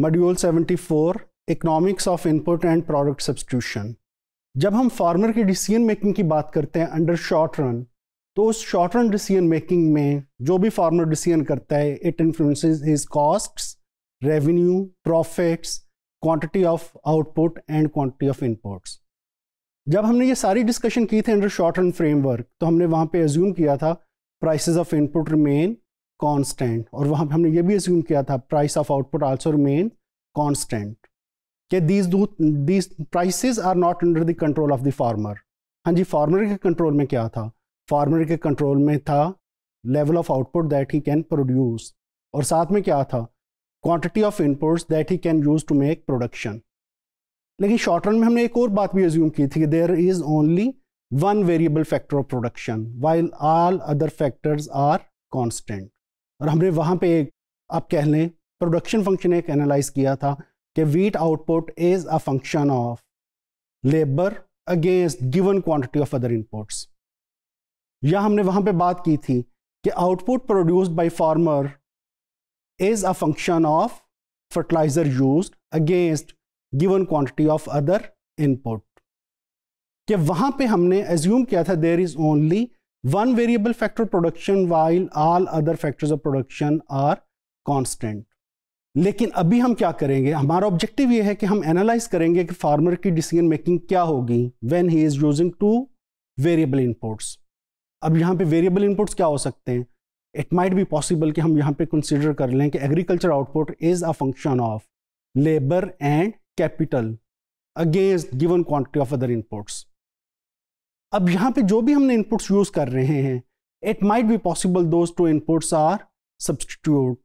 Module 74 economics of input and product substitution जब हम farmer के डिसीजन मेकिंग की बात करते हैं अंडर शॉर्ट रन तो उस शॉर्ट रन डिसीजन मेकिंग में जो भी फार्मर डिसीजन करता है it influences his costs revenue profits quantity of output and quantity of inputs जब हमने ये सारी डिस्कशन की थी अंडर शॉर्ट रन फ्रेमवर्क तो हमने वहाँ पे एज्यूम किया था prices of input remain constant और वहाँ पे हमने ये भी एज्यूम किया था price of output also remain constant कि these these prices are not under the control of the farmer हाँ जी फार्मर के कंट्रोल में क्या था फार्मर के कंट्रोल में था level of output that he can produce और साथ में क्या था quantity of inputs that he can use to make production लेकिन शॉर्ट रन में हमने एक और बात भी एज्यूम की थी कि there is only one variable factor of production while all other factors are constant और हमने वहाँ पे आप कह लें प्रोडक्शन फंक्शन एक एनालाइज किया था कि wheat output is a function of labour against given quantity of other inputs या हमने वहाँ पे बात की थी कि output produced by farmer is a function of fertiliser use against given quantity of other input कि वहां पे हमने एज्यूम किया था there is only one variable factor production while all other factors of production are constant लेकिन अभी हम क्या करेंगे हमारा ऑब्जेक्टिव ये है कि हम एनालाइज करेंगे कि फार्मर की डिसीजन मेकिंग क्या होगी when he is using two variable inputs अब यहाँ पे वेरिएबल इनपुट्स क्या हो सकते हैं इट माइट बी पॉसिबल कि हम यहाँ पे कंसिडर कर लें कि agriculture output is a function of labour and capital against given quantity of other inputs अब यहाँ पे जो भी हमने इनपुट्स यूज़ कर रहे हैं it might be possible those two inputs are substitute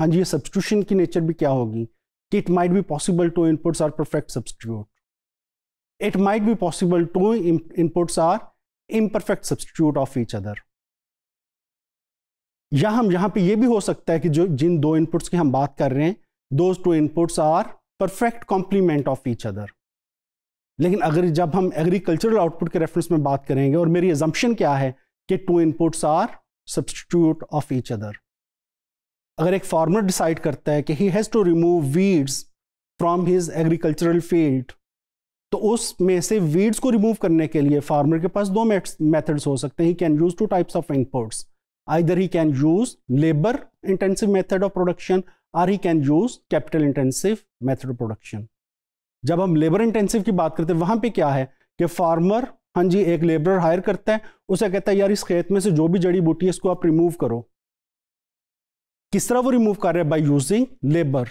हाँ जी ये सब्सटीट्यूशन की नेचर भी क्या होगी कि it might be possible two inputs are perfect substitute it might be possible two inputs are imperfect substitute of each other या हम यहाँ पे ये भी हो सकता है कि जो जिन दो इनपुट्स की हम बात कर रहे हैं those two inputs are perfect complement of each other लेकिन अगर जब हम एग्रीकल्चरल आउटपुट के रेफरेंस में बात करेंगे और मेरी एजम्पन क्या है कि two inputs are substitute of each other अगर एक फार्मर डिसाइड करता है कि he has to remove weeds from his agricultural field तो उसमें से वीड्स को रिमूव करने के लिए फार्मर के पास दो मेथड्स हो सकते हैं he can use two types of inputs either he can use labour intensive method of production or he can use capital intensive method of production जब हम लेबर इंटेंसिव की बात करते हैं वहां पे क्या है कि फार्मर हाँ जी एक लेबर हायर करता है उसे कहता है यार इस खेत में से जो भी जड़ी बूटी है इसको आप रिमूव करो किस तरह वो रिमूव कर रहे हैं बाई यूजिंग लेबर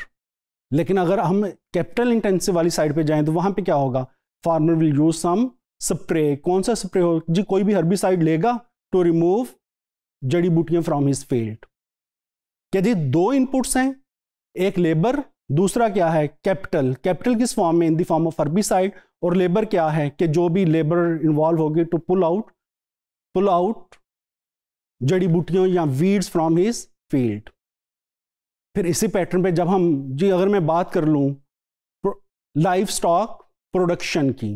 लेकिन अगर हम कैपिटल इंटेंसिव वाली साइड पे जाएं तो वहां पे क्या होगा farmer will use some spray कौन सा स्प्रे हो जी कोई भी हरबी साइड लेगा टू रिमूव जड़ी बूटियां फ्रॉम हिज फील्ड यदि दो इनपुट्स हैं एक लेबर दूसरा क्या है कैपिटल कैपिटल किस फॉर्म में इन दी फॉर्म ऑफ फर्बिसाइड और लेबर क्या है कि जो भी लेबर इन्वॉल्व होगी to pull out pull out जड़ी बूटियों या वीड्स फ्रॉम हिज फील्ड फिर इसी पैटर्न पे जब हम जी अगर मैं बात कर लूँ लाइफ स्टॉक प्रोडक्शन की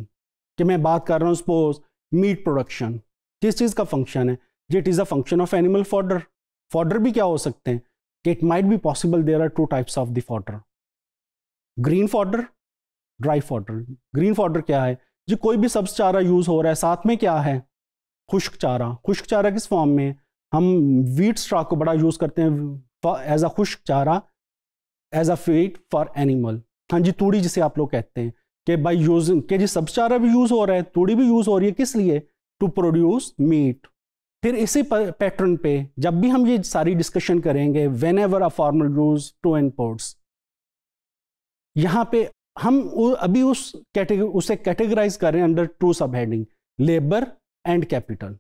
कि मैं बात कर रहा हूँ सपोज मीट प्रोडक्शन किस चीज़ का फंक्शन है जी it is a function of animal fodder fodder भी क्या हो सकते हैं कि it might be possible there are two types of the fodder green fodder dry fodder green fodder क्या है जी कोई भी सब्ज चारा यूज़ हो रहा है साथ में क्या है खुश्क चारा खुश्क चारा किस फॉर्म में हम वीट स्ट्रा को बड़ा यूज़ करते हैं एज अ खुश्क चारा as a feed for animal हाँ जी तूड़ी जिसे आप लोग कहते हैं कि बाई यूजिंग के जी सब्ज चारा भी यूज़ हो रहा है तूड़ी भी यूज़ हो रही है किस लिए टू प्रोड्यूस मीट फिर इसी पैटर्न पे जब भी हम ये सारी डिस्कशन करेंगे whenever a formal use two ports यहाँ पे हम अभी उस कैटेगरी उसे कैटेगराइज कर रहे हैं under two sub heading labour and capital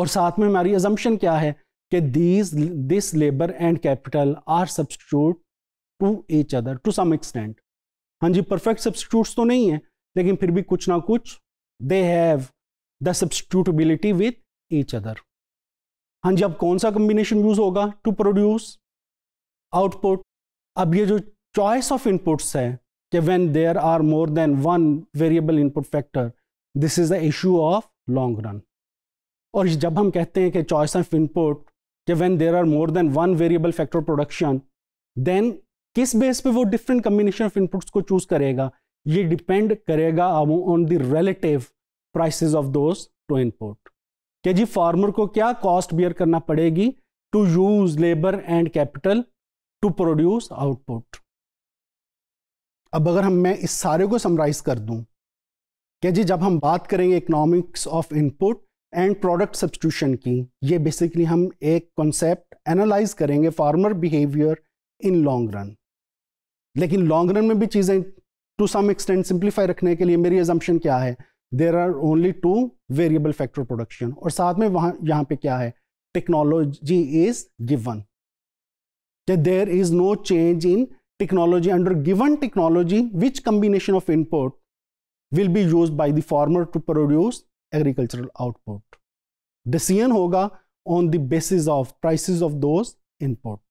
और साथ में हमारी एजम्पन क्या है कि these this labour and capital are substitute to each other to some extent हाँ जी परफेक्ट सब्सटीट्यूट्स तो नहीं है लेकिन फिर भी कुछ ना कुछ they have the substitutability with each other हाँ जी अब कौन सा कम्बिनेशन यूज होगा टू प्रोड्यूस आउटपुट अब ये जो choice of inputs है कि when there are more than one variable input factor this is the issue of long run और जब हम कहते हैं कि choice of input कि when there are more than one variable factor production then किस बेस पे वो different combination of inputs को choose करेगा ये depend करेगा on the relative prices of those two input कि जी फार्मर को क्या कॉस्ट बियर करना पड़ेगी to use labour and capital to produce output अब अगर हम मैं इस सारे को समराइज कर दूं क्या जी जब हम बात करेंगे economics of input and product substitution की ये बेसिकली हम एक कॉन्सेप्ट एनालाइज करेंगे farmer behaviour in long run लेकिन लॉन्ग रन में भी चीज़ें टू सम एक्सटेंड सिंप्लीफाई रखने के लिए मेरी एजम्पन क्या है there are only two variable factor production और साथ में वहाँ यहाँ पर क्या है technology is given there is no change in technology, under given technology, which combination of input will be used by the farmer to produce agricultural output. Decision hoga on the basis of prices of those input.